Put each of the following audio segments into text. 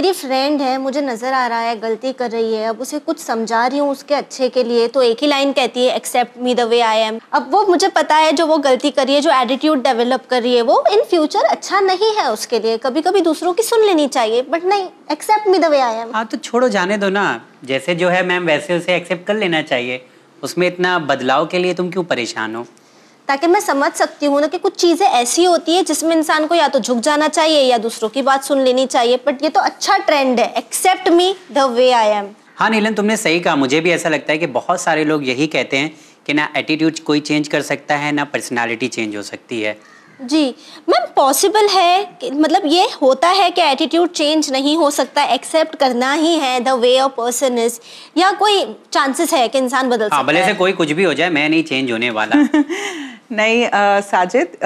मेरी फ्रेंड है मुझे नज़र आ रहा है गलती कर रही है अब उसे कुछ समझा रही हूँ उसके अच्छे के लिए तो एक ही लाइन कहती है accept me the way I am अब वो मुझे पता है जो वो गलती कर रही है जो एटीट्यूड डेवलप कर रही है वो इन फ्यूचर अच्छा नहीं है उसके लिए कभी कभी दूसरों की सुन लेनी चाहिए बट नहीं accept me the way I am हाँ तो छोड़ो जाने दो ना जैसे जो है मैम वैसे उसे एक्सेप्ट कर लेना चाहिए उसमें इतना बदलाव के लिए तुम क्यों परेशान हो ताकि मैं समझ सकती हूँ ना कि कुछ चीज़ें ऐसी होती है जिसमें इंसान को या तो झुक जाना चाहिए या दूसरों की बात सुन लेनी चाहिए बट ये तो अच्छा ट्रेंड है accept me the way I am हाँ नीलन तुमने सही कहा मुझे भी ऐसा लगता है कि बहुत सारे लोग यही कहते हैं कि ना एटीट्यूड कोई चेंज कर सकता है ना पर्सनैलिटी चेंज हो सकती है जी मैम पॉसिबल है मतलब ये होता है कि एटीट्यूड चेंज नहीं हो सकता एक्सेप्ट करना ही है the way of person is या कोई चांसेस है कि इंसान बदल हाँ, सकता भले से कोई कुछ भी हो जाए मैं नहीं चेंज होने वाला नहीं Sajid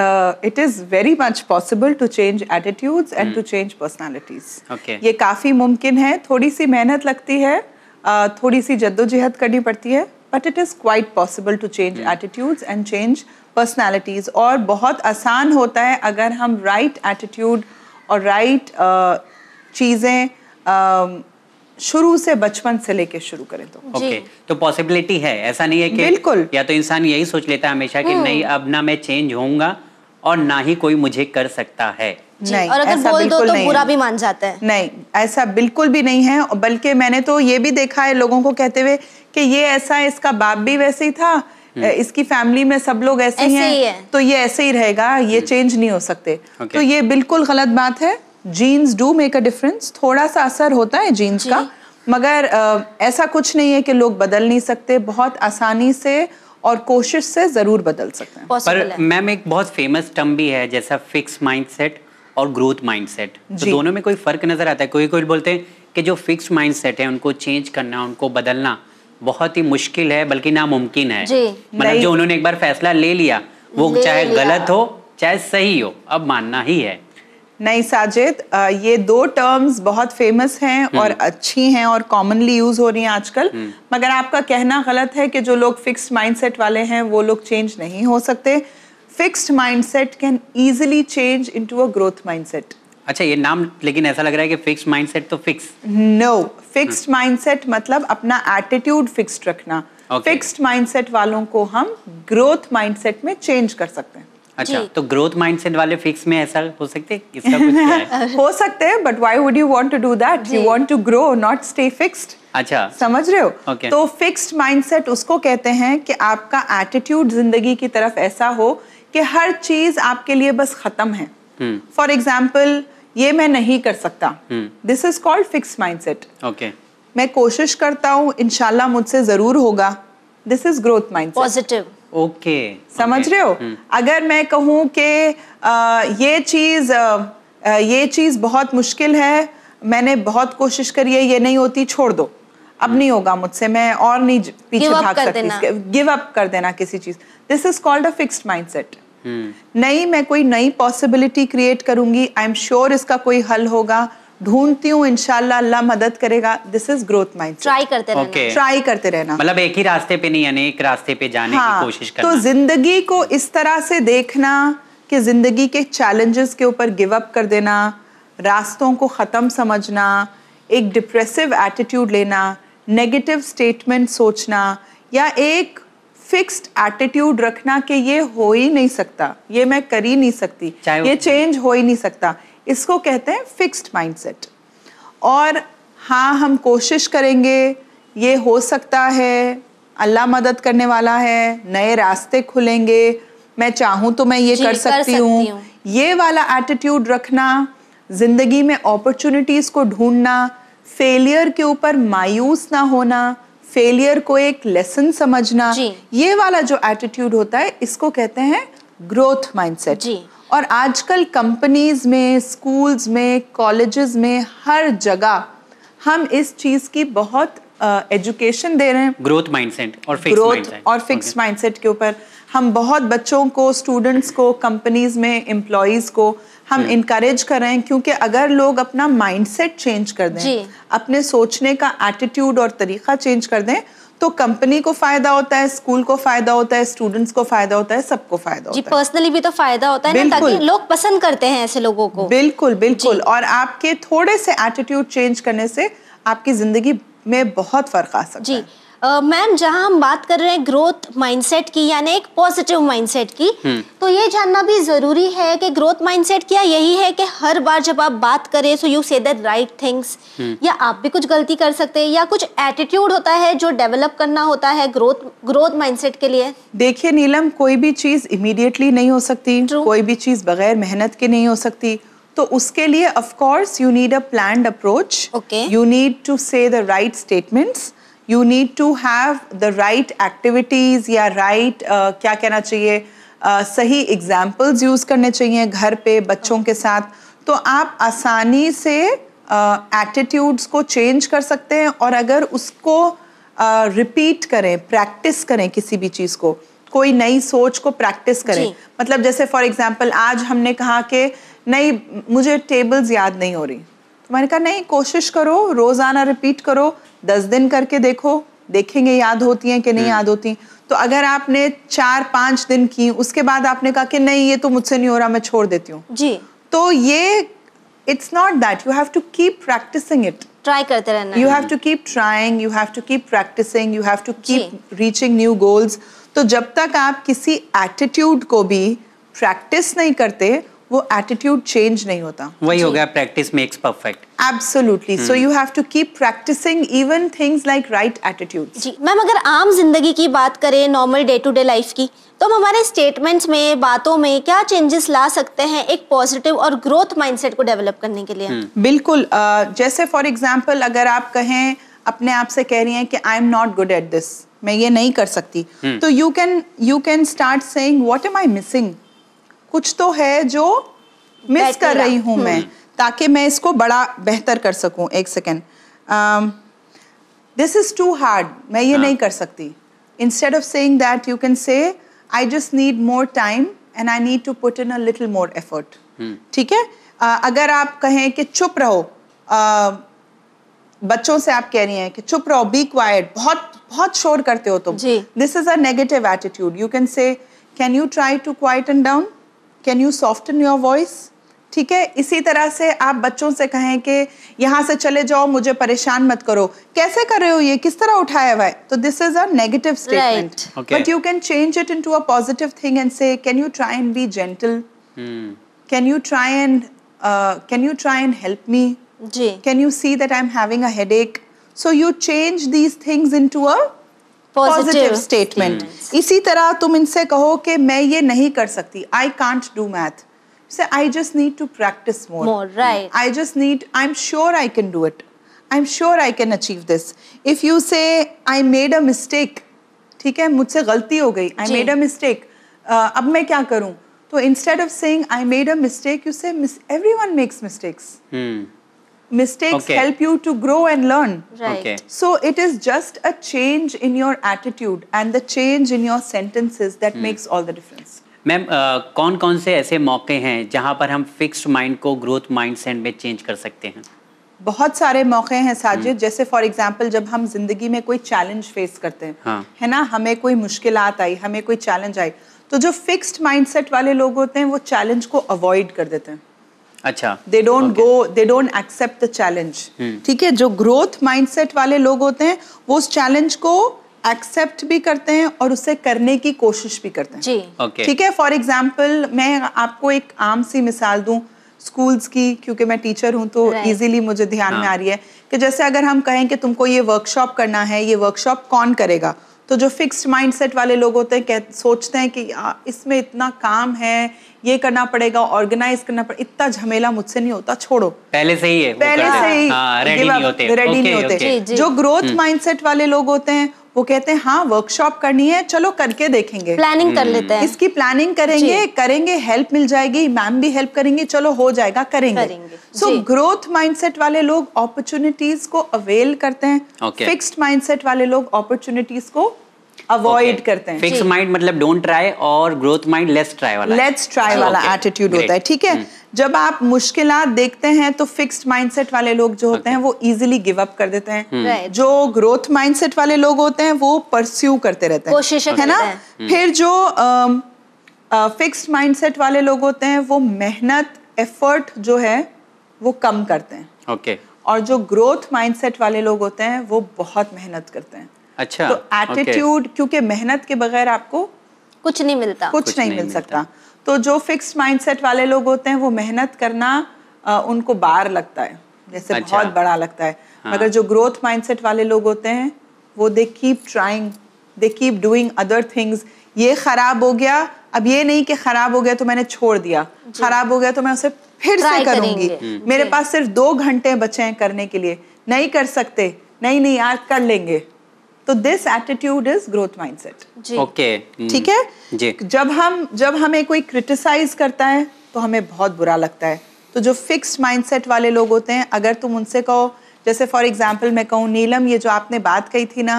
it is very much possible to change attitudes and to change personalities ये काफ़ी मुमकिन है थोड़ी सी मेहनत लगती है uh, थोड़ी सी जद्दोजहद करनी पड़ती है but it is quite possible to change attitudes and change personalities और बहुत आसान होता है अगर हम राइट right एटीट्यूड और राइट right, uh, चीज़ें uh, शुरू से बचपन से लेके शुरू करें तो ओके okay. तो पॉसिबिलिटी है ऐसा नहीं है कि बिल्कुल या तो इंसान यही सोच लेता है हमेशा कि हम्म। नहीं अब ना मैं चेंज होऊंगा और ना ही कोई मुझे कर सकता है नहीं और अगर बोल दो तो बुरा भी मान जाता है नहीं ऐसा बिल्कुल भी नहीं है बल्कि मैंने तो ये भी देखा है लोगों को कहते हुए कि ये ऐसा है इसका बाप भी वैसे ही था हम्म। इसकी फैमिली में सब लोग ऐसे, ऐसे हैं, ही है तो ये ऐसे ही रहेगा ये चेंज हम्म। नहीं हो सकते तो ये बिल्कुल गलत बात है genes do make a difference थोड़ा सा असर होता है जीन्स का मगर आ, ऐसा कुछ नहीं है कि लोग बदल नहीं सकते बहुत आसानी से और कोशिश से जरूर बदल सकते हैं पर मैम एक बहुत फेमस टर्म भी है जैसा फिक्स माइंडसेट और ग्रोथ माइंडसेट तो दोनों में कोई फर्क नजर आता है कोई कोई बोलते हैं कि जो फिक्स माइंडसेट है उनको चेंज करना उनको बदलना बहुत ही मुश्किल है बल्कि नामुमकिन है मतलब जो उन्होंने एक बार फैसला ले लिया वो चाहे गलत हो चाहे सही हो अब मानना ही है नहीं साजिद ये दो टर्म्स बहुत फेमस हैं हम्म। और अच्छी हैं और कॉमनली यूज हो रही हैं आजकल हम्म। मगर आपका कहना गलत है कि जो लोग फिक्स्ड माइंडसेट वाले हैं वो लोग चेंज नहीं हो सकते fixed mindset can easily change into a growth mindset अच्छा ये नाम लेकिन ऐसा लग रहा है कि फिक्स्ड माइंडसेट तो फिक्स नो फिक्स्ड माइंडसेट मतलब अपना एटीट्यूड फिक्स्ड रखना फिक्स्ड okay. माइंडसेट वालों को हम ग्रोथ माइंडसेट में चेंज कर सकते हैं अच्छा तो ग्रोथ माइंडसेट वाले फिक्स में ऐसा हो सकते हैं इसका कुछ क्या है हो सकते हैं but why would you want to do that you want to grow not stay fixed अच्छा समझ रहे हो okay. तो फिक्स्ड माइंडसेट उसको कहते हैं कि आपका एटीट्यूड जिंदगी की तरफ ऐसा हो कि हर चीज आपके लिए बस खत्म है फॉर hmm. एग्जाम्पल ये मैं नहीं कर सकता this is called fix mind set okay मैं कोशिश करता हूँ इनशाला मुझसे जरूर होगा this is growth mind positive okay समझ okay. रहे हो hmm. अगर मैं कहूँ कि ये चीज ये चीज बहुत मुश्किल है मैंने बहुत कोशिश करी है ये नहीं होती छोड़ दो अब hmm. नहीं होगा मुझसे मैं और नहीं पीछे भाग सकती गिव अप कर देना किसी चीज this is called a fixed mindset हम्म। नहीं मैं कोई नई पॉसिबिलिटी क्रिएट करूंगी आई एम श्योर इसका कोई हल होगा ढूंढती हूँ इनशाला अल्लाह मदद करेगा this is growth mind try करते रहना okay. ट्राई करते रहना मतलब एक ही रास्ते पे नहीं अनेक रास्ते पे जाने हाँ, की कोशिश तो करना तो जिंदगी को इस तरह से देखना कि जिंदगी के चैलेंजेस के ऊपर गिव अप कर देना रास्तों को ख़त्म समझना एक डिप्रेसिव एटीट्यूड लेना नेगेटिव स्टेटमेंट सोचना या एक फिक्स्ड एटीट्यूड रखना कि ये हो ही नहीं सकता ये मैं कर ही नहीं सकती ये चेंज हो ही नहीं सकता इसको कहते हैं फिक्स्ड माइंडसेट और हाँ हम कोशिश करेंगे ये हो सकता है अल्लाह मदद करने वाला है नए रास्ते खुलेंगे मैं चाहूँ तो मैं ये कर सकती, सकती हूँ ये वाला एटीट्यूड रखना ज़िंदगी में अपॉर्चुनिटीज़ को ढूंढना फेलियर के ऊपर मायूस ना होना फेलियर को एक लेसन समझना ये वाला जो एटीट्यूड होता है इसको कहते हैं ग्रोथ माइंडसेट जी और आजकल कंपनीज में स्कूल्स में कॉलेजेस में हर जगह हम इस चीज की बहुत एजुकेशन uh, दे रहे हैं ग्रोथ माइंडसेट और ग्रोथ और फिक्स माइंडसेट okay. के ऊपर हम बहुत बच्चों को स्टूडेंट्स को कंपनीज में एम्प्लॉयज को हम इनकरेज कर रहे हैं क्योंकि अगर लोग अपना माइंडसेट चेंज कर दें अपने सोचने का एटीट्यूड और तरीका चेंज कर दें तो कंपनी को फायदा होता है स्कूल को फायदा होता है स्टूडेंट्स को फायदा होता है सबको फायदा जी, होता है पर्सनली भी तो फायदा होता है ना ताकि लोग पसंद करते हैं ऐसे लोगों को बिल्कुल बिल्कुल और आपके थोड़े से एटीट्यूड चेंज करने से आपकी जिंदगी में बहुत फर्क आ सकता है मैम जहां हम बात कर रहे हैं ग्रोथ माइंडसेट की यानी एक पॉजिटिव माइंडसेट की हम्म। तो ये जानना भी जरूरी है कि ग्रोथ माइंडसेट क्या यही है कि हर बार जब आप बात करें so you say the right things या आप भी कुछ गलती कर सकते हैं या कुछ एटीट्यूड होता है जो डेवलप करना होता है ग्रोथ ग्रोथ माइंडसेट के लिए देखिए नीलम कोई भी चीज इमीडिएटली नहीं हो सकती True. कोई भी चीज बगैर मेहनत के नहीं हो सकती तो उसके लिए of course you need a planned approach you need to say the right statements you need to have the right activities या राइट right, uh, क्या कहना चाहिए uh, सही एग्जाम्पल्स यूज़ करने चाहिए घर पे बच्चों के साथ तो आप आसानी से एटीट्यूड्स uh, को चेंज कर सकते हैं और अगर उसको रिपीट uh, करें प्रैक्टिस करें किसी भी चीज़ को कोई नई सोच को प्रैक्टिस करें मतलब जैसे फॉर एग्जाम्पल आज हमने कहा कि नहीं मुझे टेबल्स याद नहीं हो रही तो मैंने कहा नहीं कोशिश करो रोज़ाना रिपीट करो दस दिन करके देखो देखेंगे याद होती हैं कि नहीं याद होती तो अगर आपने चार पांच दिन की उसके बाद आपने कहा कि नहीं ये तो मुझसे नहीं हो रहा मैं छोड़ देती हूँ जी तो ये it's not that you have to keep practising it try करते रहना you have to keep trying you have to keep practising you have to keep reaching new goals तो जब तक आप किसी एटीट्यूड को भी प्रैक्टिस नहीं करते वो एटीट्यूड चेंज नहीं होता वही हो गया practice makes perfect absolutely so you have to keep practising even things like right attitude जी मैम अगर आम जिंदगी की बात करें normal day to day life की तो हम हमारे स्टेटमेंट्स में बातों में क्या चेंजेस ला सकते हैं एक पॉजिटिव और ग्रोथ माइंडसेट को डेवलप करने के लिए hmm. बिल्कुल uh, जैसे फॉर एग्जांपल अगर आप कहें अपने आप से कह रही हैं कि I am not good at this मैं ये नहीं कर सकती hmm. तो you can you can start saying what am I missing कुछ तो है जो मिस कर रही हूं मैं हम्म। ताकि मैं इसको बड़ा बेहतर कर सकूं एक second this is too hard मैं ये हाँ। नहीं कर सकती instead of saying that you can say I just need more time and I need to put in a little more effort ठीक है uh, अगर आप कहें कि चुप रहो uh, बच्चों से आप कह रही हैं कि चुप रहो बी क्वाइट बहुत बहुत शोर करते हो तुम this is a negative attitude you can say can you try to quiet and down can you soften your voice ठीक है इसी तरह से आप बच्चों से कहें कि यहां से चले जाओ मुझे परेशान मत करो कैसे कर रहे हो ये किस तरह उठाया हुआ है तो this is a negative statement but you can change it into a positive thing and say can you try and be gentle can you try and can you try and help me can you see that I am having a headache so you change these things into a positive statement इसी तरह तुम इनसे कहो कि मैं ये नहीं कर सकती I can't do math I just need to practise more right I just need I am sure I can do it I am sure I can achieve this if you say I made a mistake ठीक है मुझसे गलती हो गई आई made a mistake अब मैं क्या करूं तो instead of saying I made a mistake you say everyone makes mistakes mistakes okay. help you to grow and learn. Right. Okay. So it is just a change in your attitude and the change in your sentences that hmm. makes all the difference. Ma'am uh, कौन कौन से ऐसे मौके हैं जहाँ पर हम fixed mind को ग्रोथ माइंडसेट में चेंज कर सकते हैं बहुत सारे मौके हैं साजिद hmm. जैसे फॉर एग्जांपल जब हम जिंदगी में कोई चैलेंज फेस करते हैं हाँ. है ना हमें कोई मुश्किल आई हमें कोई चैलेंज आई तो जो फिक्स्ड माइंडसेट वाले लोग होते हैं वो चैलेंज को अवॉइड कर देते हैं अच्छा they don't go they don't accept the challenge ठीक है जो ग्रोथ माइंडसेट वाले लोग होते हैं वो उस चैलेंज को एक्सेप्ट भी करते हैं और उसे करने की कोशिश भी करते हैं ठीक है फॉर एग्जाम्पल मैं आपको एक आम सी मिसाल दू स्कूल्स की क्योंकि मैं टीचर हूं तो इजीली right. मुझे ध्यान हाँ. में आ रही है कि जैसे अगर हम कहें कि तुमको ये वर्कशॉप करना है ये वर्कशॉप कौन करेगा तो जो फिक्स्ड माइंडसेट वाले लोग होते हैं सोचते हैं कि इसमें इतना काम है ये करना पड़ेगा ऑर्गेनाइज करना पड़ेगा इतना झमेला मुझसे नहीं होता छोड़ो पहले से ही है पहले से ही रेडी हाँ, नहीं होते रेडी नहीं होते जो ग्रोथ हम्म। माइंडसेट वाले लोग होते हैं वो कहते हैं हाँ वर्कशॉप करनी है चलो करके देखेंगे प्लानिंग कर हम्म। लेते हैं इसकी प्लानिंग करेंगे करेंगे हेल्प मिल जाएगी मैम भी हेल्प करेंगे चलो हो जाएगा करेंगे सो ग्रोथ माइंडसेट वाले लोग अपॉर्चुनिटीज को अवेल करते हैं फिक्स्ड माइंडसेट वाले लोग अपॉर्चुनिटीज को अवॉइड okay. करते हैं फिक्स माइंड मतलब डोंट ट्राई और ग्रोथ माइंड लेट्स ट्राई वाला लेट्स ट्राई वाला एटीट्यूड होता है ठीक है हम्म। जब आप मुश्किल देखते हैं तो फिक्स्ड माइंडसेट वाले लोग जो होते हैं वो इजिली गिव अप कर देते हैं hmm. जो ग्रोथ माइंडसेट वाले लोग होते हैं वो परस्यू करते रहते हैं कोशिश है ना फिर जो फिक्स्ड माइंड माइंडसेट वाले लोग होते हैं वो मेहनत एफर्ट जो है वो कम करते हैं ओके okay. और जो ग्रोथ माइंडसेट वाले लोग होते हैं वो बहुत मेहनत करते हैं अच्छा तो एटीट्यूड okay. क्योंकि मेहनत के बगैर आपको कुछ नहीं मिलता कुछ, कुछ नहीं, नहीं मिल सकता तो जो फिक्स माइंडसेट वाले लोग होते हैं वो मेहनत करना आ, उनको बार लगता है जैसे अच्छा। बहुत बड़ा लगता है हाँ। मगर जो ग्रोथ माइंडसेट वाले लोग होते हैं वो they keep trying they keep doing other things ये खराब हो गया अब ये नहीं कि खराब हो गया तो मैंने छोड़ दिया खराब हो गया तो मैं उसे फिर से करूंगी हम्म। मेरे पास सिर्फ दो घंटे बचे हैं करने के लिए नहीं कर सकते नहीं नहीं आज कर लेंगे तो this attitude is growth mindset okay ठीक है जी जब हम जब हमें कोई क्रिटिसाइज करता है तो हमें बहुत बुरा लगता है तो जो फिक्स्ड माइंडसेट वाले लोग होते हैं अगर तुम उनसे कहो जैसे फॉर एग्जांपल मैं कहूँ नीलम ये जो आपने बात कही थी ना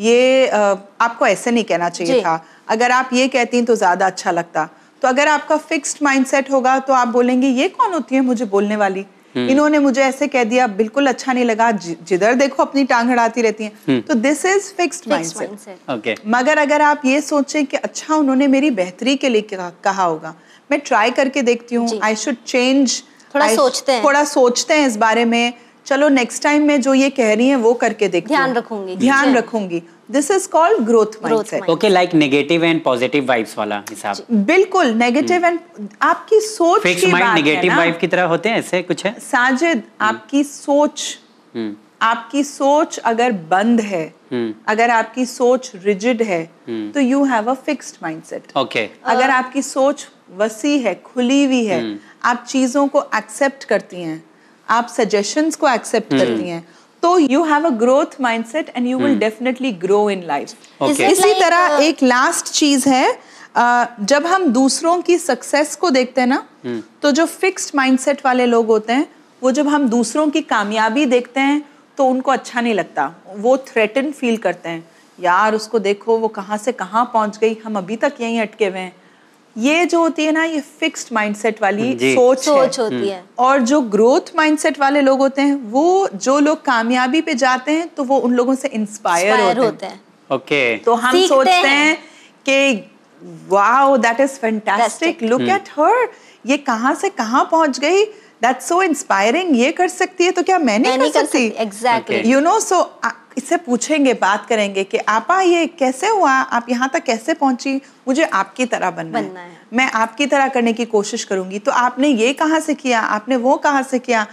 ये आपको ऐसे नहीं कहना चाहिए था अगर आप ये कहती तो ज़्यादा अच्छा लगता तो अगर आपका फिक्स्ड माइंडसेट होगा तो आप बोलेंगे ये कौन होती है मुझे बोलने वाली हम्म। इन्होंने मुझे ऐसे कह दिया बिल्कुल अच्छा नहीं लगा जिधर देखो अपनी टांग हड़ाती रहती है हम्म। तो दिस इज फिक्स्ड माइंडसेट मगर अगर आप ये सोचें कि अच्छा उन्होंने मेरी बेहतरी के लिए कहा होगा मैं ट्राई करके देखती हूँ आई शुड चेंज थोड़ा सोचते हैं थोड़ा सोचते हैं इस बारे में चलो नेक्स्ट टाइम मैं जो ये कह रही है वो करके देखती ध्यान रखूंगी ध्यान रखूंगी this is called growth okay like negative and positive vibes वाला हिसाब बिल्कुल नेगेटिव एंड आपकी सोच फिक्स माइंड नेगेटिव वाइब की तरह होते हैं ऐसे कुछ है साजिद हम्म। आपकी सोच हम्म। आपकी सोच अगर बंद है हम्म। अगर आपकी सोच रिजिड है तो you have a fixed mindset okay अगर आपकी सोच वसी है खुली हुई है आप चीजों को एक्सेप्ट करती हैं आप सजेशंस को एक्सेप्ट करती हैं तो you have a growth mindset and you will definitely grow in life इसी तरह uh, एक लास्ट चीज है uh, जब हम दूसरों की सक्सेस को देखते हैं ना hmm. तो जो फिक्स्ड माइंडसेट वाले लोग होते हैं वो जब हम दूसरों की कामयाबी देखते हैं तो उनको अच्छा नहीं लगता वो थ्रेटन फील करते हैं यार उसको देखो वो कहाँ से कहाँ पहुँच गई हम अभी तक यहीं अटके हुए हैं ये जो होती है ना ये फिक्स्ड माइंडसेट वाली सोच सोच है। होती है हम्म। और जो ग्रोथ माइंडसेट वाले लोग होते हैं वो जो लोग कामयाबी पे जाते हैं तो वो उन लोगों से इंस्पायर होते, होते हैं ओके okay. तो हम सोचते हैं, हैं कि wow that is fantastic look at her ये कहाँ से कहाँ पहुंच गई दैट्स सो इंस्पायरिंग ये कर सकती है तो क्या मैंने कर सकती एग्जैक्टली यू नो सो इससे पूछेंगे बात करेंगे कि आपा ये कैसे हुआ आप यहाँ तक कैसे पहुंची मुझे आपकी तरह बनना, बनना है।, है मैं आपकी तरह करने की कोशिश करूंगी तो आपने ये कहाँ से किया आपने वो कहाँ से किया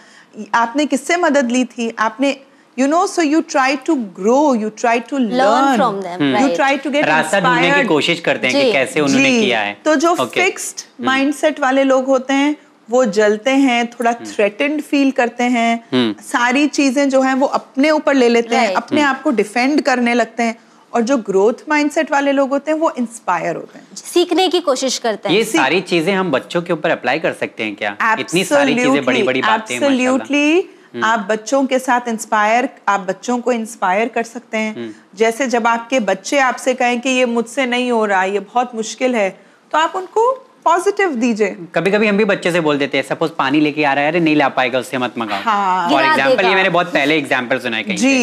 आपने किससे मदद ली थी आपने you know so you try to grow you try to learn you try to get रास्ता ढूंढने की कोशिश करते हैं कि कैसे उन्होंने किया है तो जो फिक्स्ड हम्म। माइंडसेट वाले लोग होते हैं वो जलते हैं थोड़ा थ्रेटेंड हम्म। फील करते हैं हम्म। सारी चीजें जो हैं वो अपने ऊपर ले लेते हैं अपने हम्म। आप को डिफेंड करने लगते हैं और जो ग्रोथ माइंडसेट वाले लोग होते हैं वो इंस्पायर होते हैं सीखने की कोशिश करते हैं ये सारी चीजें हम बच्चों के ऊपर अप्लाई कर सकते हैं क्या इतनी सारी चीजें बड़ी बड़ी बातें एब्सोल्युटली आप बच्चों के साथ इंस्पायर आप बच्चों को इंस्पायर कर सकते हैं जैसे जब आपके बच्चे आपसे कहें कि ये मुझसे नहीं हो रहा ये बहुत मुश्किल है तो आप उनको पॉजिटिव दीजिए कभी कभी हम भी बच्चे से बोल देते हैं सपोज पानी लेके आ रहा है अरे नहीं ला पाएगा उससे मत मंगाओ फॉर हाँ। एग्जाम्पल ये मैंने बहुत पहले एग्जाम्पल सुना है जी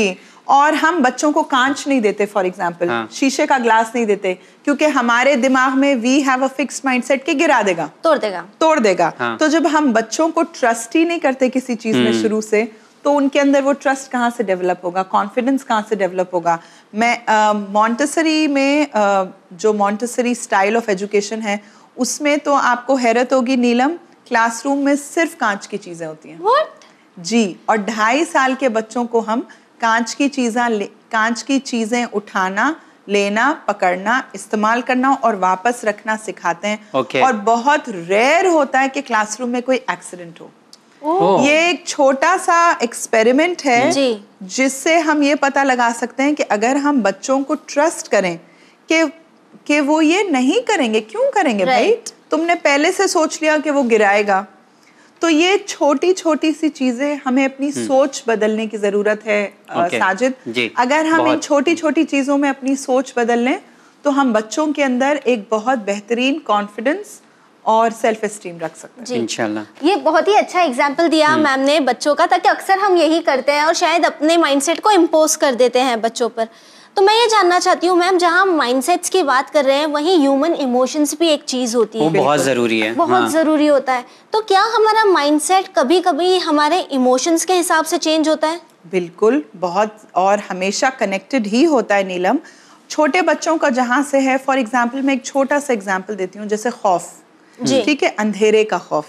और हम बच्चों को कांच नहीं देते फॉर एग्जाम्पल हाँ. शीशे का ग्लास नहीं देते क्योंकि हमारे दिमाग में we have a fixed mindset कि गिरा देगा तोड़ देगा तोड़ देगा हाँ. तो जब हम बच्चों को ट्रस्ट ही नहीं करते किसी चीज में हम्म। शुरू से तो उनके अंदर वो ट्रस्ट कहाँ से डेवलप होगा कॉन्फिडेंस कहाँ से डेवलप होगा मैं मॉन्टेसरी uh, में uh, जो मॉन्टेसरी स्टाइल ऑफ एजुकेशन है उसमें तो आपको हैरत होगी नीलम क्लासरूम में सिर्फ कांच की चीजें होती हैं जी और ढाई साल के बच्चों को हम कांच की चीजें कांच की चीजें उठाना लेना पकड़ना इस्तेमाल करना और वापस रखना सिखाते हैं okay. और बहुत रेयर होता है कि क्लासरूम में कोई एक्सीडेंट हो oh. oh. ये एक छोटा सा एक्सपेरिमेंट है जिससे हम ये पता लगा सकते हैं कि अगर हम बच्चों को ट्रस्ट करें कि कि वो ये नहीं करेंगे क्यों करेंगे right. भाई तुमने पहले से सोच लिया कि वो गिराएगा तो ये छोटी छोटी सी चीजें हमें अपनी हुँ. हम्म। सोच बदलने की जरूरत है okay. साजिद जी. अगर हम इन छोटी छोटी चीजों में अपनी सोच बदल लें तो हम बच्चों के अंदर एक बहुत बेहतरीन कॉन्फिडेंस और सेल्फ एस्टीम रख सकते हैं इंशाल्लाह ये बहुत ही अच्छा एग्जाम्पल दिया हम्म। मैम ने बच्चों का ताकि अक्सर हम यही करते हैं और शायद अपने माइंडसेट को इम्पोज कर देते हैं बच्चों पर तो मैं ये जानना चाहती हूँ मैम जहाँ माइंडसेट्स की बात कर रहे हैं वहीं ह्यूमन इमोशंस भी एक चीज होती है बहुत जरूरी है बहुत हाँ। जरूरी होता है तो क्या हमारा माइंडसेट कभी कभी हमारे इमोशंस के हिसाब से चेंज होता है बिल्कुल बहुत और हमेशा कनेक्टेड ही होता है नीलम छोटे बच्चों का जहाँ से है फॉर एग्जाम्पल मैं एक छोटा सा एग्जाम्पल देती हूँ जैसे खौफ ठीक है अंधेरे का खौफ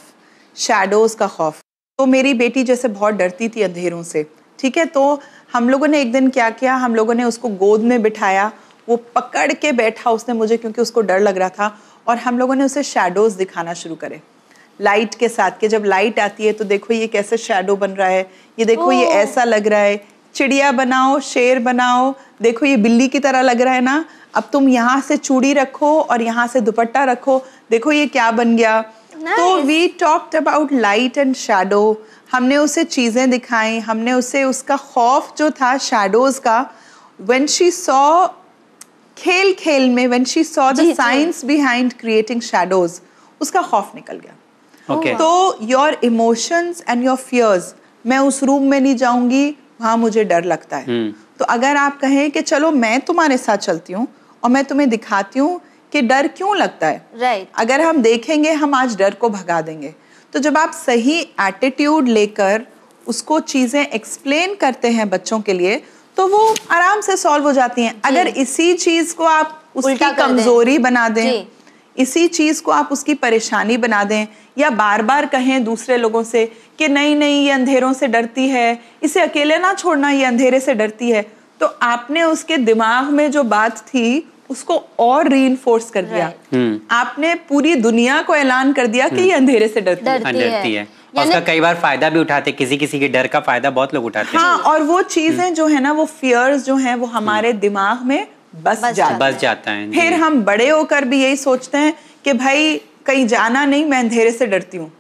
शेडोज का खौफ तो मेरी बेटी जैसे बहुत डरती थी अंधेरों से ठीक है तो हम लोगों ने एक दिन क्या किया हम लोगों ने उसको गोद में बिठाया वो पकड़ के बैठा उसने मुझे क्योंकि उसको डर लग रहा था और हम लोगों ने उसे शेडोज दिखाना शुरू करे लाइट के साथ के जब लाइट आती है तो देखो ये कैसे शेडो बन रहा है ये देखो ये ऐसा लग रहा है चिड़िया बनाओ शेर बनाओ देखो ये बिल्ली की तरह लग रहा है ना अब तुम यहाँ से चूड़ी रखो और यहाँ से दुपट्टा रखो देखो ये क्या बन गया nice. तो we talked about light and shadow हमने उसे चीज़ें दिखाई हमने उसे उसका खौफ जो था शेडोज़ का वेन शी सॉ खेल खेल में when she saw the science behind creating shadows उसका खौफ निकल गया okay. तो your emotions and your fears मैं उस रूम में नहीं जाऊंगी वहाँ मुझे डर लगता है hmm. तो अगर आप कहें कि चलो मैं तुम्हारे साथ चलती हूँ और मैं तुम्हें दिखाती हूँ कि डर क्यों लगता है राइट right. अगर हम देखेंगे हम आज डर को भगा देंगे hmm. तो जब आप सही एटीट्यूड लेकर उसको चीज़ें एक्सप्लेन करते हैं बच्चों के लिए तो वो आराम से सॉल्व हो जाती हैं अगर इसी चीज़ को आप उसकी कमज़ोरी बना दें इसी चीज़ को आप उसकी परेशानी बना दें या बार बार कहें दूसरे लोगों से कि नहीं नहीं ये अंधेरों से डरती है इसे अकेले ना छोड़ना ये अंधेरे से डरती है तो आपने उसके दिमाग में जो बात थी उसको और री कर दिया hmm. आपने पूरी दुनिया को ऐलान कर दिया कि ये hmm. अंधेरे से डरती, हाँ, डरती है, डरती है। उसका कई बार फायदा भी उठाते किसी किसी के डर का फायदा बहुत लोग उठाते हैं हाँ और वो चीजें hmm. जो है ना वो फियर्स जो हैं वो हमारे दिमाग में बस, बस बस जाता है फिर हम बड़े होकर भी यही सोचते हैं कि भाई कहीं जाना नहीं मैं अंधेरे से डरती हूँ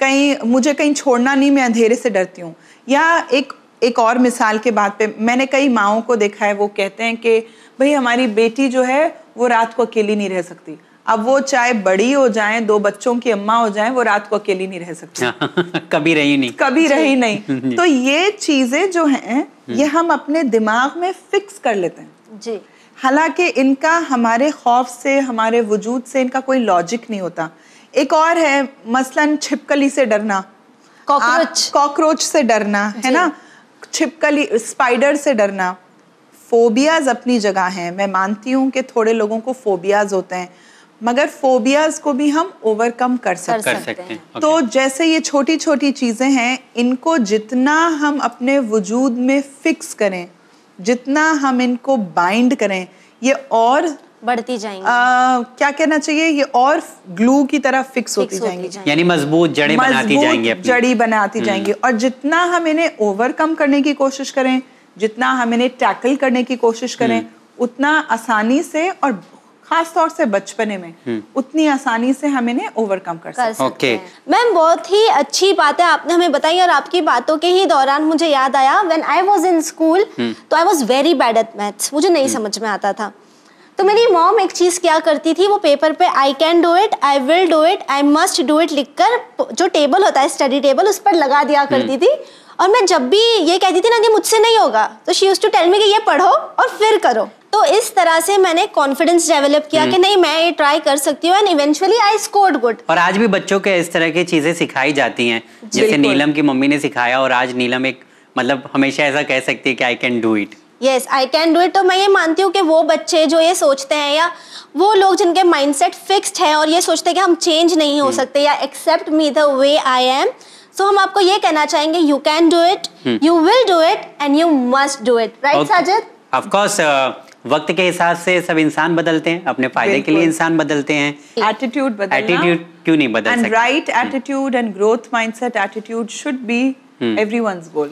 कहीं मुझे कहीं छोड़ना नहीं मैं अंधेरे से डरती हूँ या एक एक और मिसाल के बात पे मैंने कई माओ को देखा है वो कहते हैं कि भाई हमारी बेटी जो है वो रात को अकेली नहीं रह सकती अब वो चाहे बड़ी हो जाए दो बच्चों की अम्मा हो जाए वो रात को अकेली नहीं रह सकती हाँ, कभी रही नहीं कभी रही नहीं तो ये चीजें जो हैं हम्म। ये हम अपने दिमाग में फिक्स कर लेते हैं जी हालांकि इनका हमारे खौफ से हमारे वजूद से इनका कोई लॉजिक नहीं होता एक और है मसलन छिपकली से डरना कॉकरोच कॉकरोच से डरना है ना छिपकली स्पाइडर से डरना फोबियाज़ अपनी जगह हैं मैं मानती हूँ कि थोड़े लोगों को फोबियाज़ होते हैं मगर फोबियाज को भी हम ओवरकम कर सकते, कर सकते हैं तो okay. तो जैसे ये छोटी छोटी चीज़ें हैं इनको जितना हम अपने वजूद में फिक्स करें जितना हम इनको बाइंड करें ये और बढ़ती जाएंगी आ, क्या कहना चाहिए ये और ग्लू की तरह फिक्स होती, होती जाएंगी, जाएंगी। यानी मजबूत बनाती जाएंगी जड़ी बनाती हम्म। जाएंगी और जितना हम इन्हें ओवरकम करने की कोशिश करें जितना हम इन्हें टैकल करने की कोशिश करें हम्म। उतना आसानी से और खास तौर से बचपने में हम्म। उतनी आसानी से हम इन्हें ओवरकम कर सकते okay. हैं मैम बहुत ही अच्छी बात है आपने हमें बताई और आपकी बातों के ही दौरान मुझे याद आया when I was in school तो I was very bad at maths मुझे नहीं हम्म। समझ में आता था तो मेरी मॉम एक चीज क्या करती थी वो पेपर पे I can do it I will do it I must do it लिखकर जो टेबल होता है स्टडी टेबल उस पर लगा दिया करती थी और मैं जब भी ये कहती थी ना कि मुझसे नहीं होगा तो she use to tell me कि ये पढ़ो और फिर करो तो इस तरह से मैंने कॉन्फिडेंस डेवलप किया कि हम्म। नहीं मैं ये ट्राई कर सकती हूँ and eventually I scored good और आज भी बच्चों के इस तरह की चीजें सिखाई जाती हैं जैसे नीलम की मम्मी ने सिखाया और आज नीलम एक मतलब हमेशा ऐसा कह सकती है कि I can do it yes I can do it तो मैं ये मानती हूँ कि वो बच्चे जो ये सोचते हैं या वो लोग जिनके माइंड सेट फिक्स्ड है और ये सोचते हैं कि हम चेंज नहीं हो हम्म। सकते या accept me the way I am so हम आपको ये कहना चाहेंगे you can do it you will do it and you must do it right Sajid of course वक्त के हिसाब से सब इंसान बदलते हैं अपने फायदे के लिए इंसान बदलते हैं एटीट्यूड बदलना एटीट्यूड क्यों नहीं बदल and right attitude and growth mindset attitude should be everyone's goal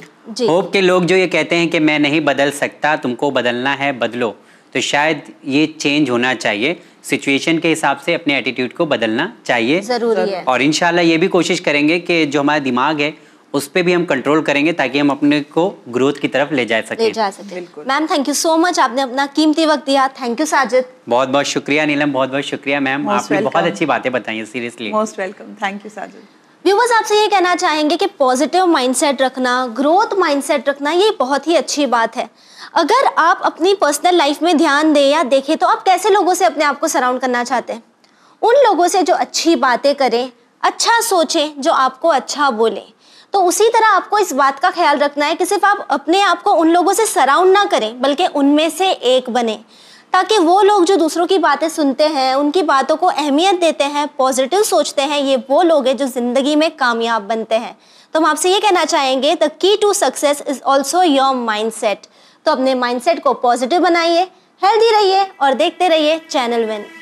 hope के लोग जो ये कहते हैं कि मैं नहीं बदल सकता तुमको बदलना है बदलो तो शायद ये चेंज होना चाहिए सिचुएशन के हिसाब से अपने एटीट्यूड को बदलना चाहिए जरूरी है और इनशाला ये भी कोशिश करेंगे कि जो हमारा दिमाग है उस पर भी हम कंट्रोल करेंगे ताकि हम अपने को ग्रोथ की तरफ ले जा सके ma'am thank you so much आपने अपना कीमती वक्त दिया थैंक यू साजिद बहुत बहुत शुक्रिया नीलम बहुत बहुत शुक्रिया मैम आपने welcome. बहुत अच्छी बातें बताई seriously most welcome thank you Sajid viewers आपसे ये कहना चाहेंगे कि पॉजिटिव माइंडसेट रखना ग्रोथ माइंडसेट रखना ये बहुत ही अच्छी बात है अगर आप अपनी पर्सनल लाइफ में ध्यान दें या देखें तो आप कैसे लोगों से अपने आप को सराउंड करना चाहते हैं उन लोगों से जो अच्छी बातें करें अच्छा सोचें जो आपको अच्छा बोलें तो उसी तरह आपको इस बात का ख्याल रखना है कि सिर्फ आप अपने आप को उन लोगों से सराउंड ना करें बल्कि उनमें से एक बने ताकि वो लोग जो दूसरों की बातें सुनते हैं उनकी बातों को अहमियत देते हैं पॉजिटिव सोचते हैं ये वो लोग हैं जो ज़िंदगी में कामयाब बनते हैं तो हम आपसे ये कहना चाहेंगे the key to success is also your mind तो अपने माइंड को पॉजिटिव बनाइए हेल्दी रहिए और देखते रहिए चैनल विन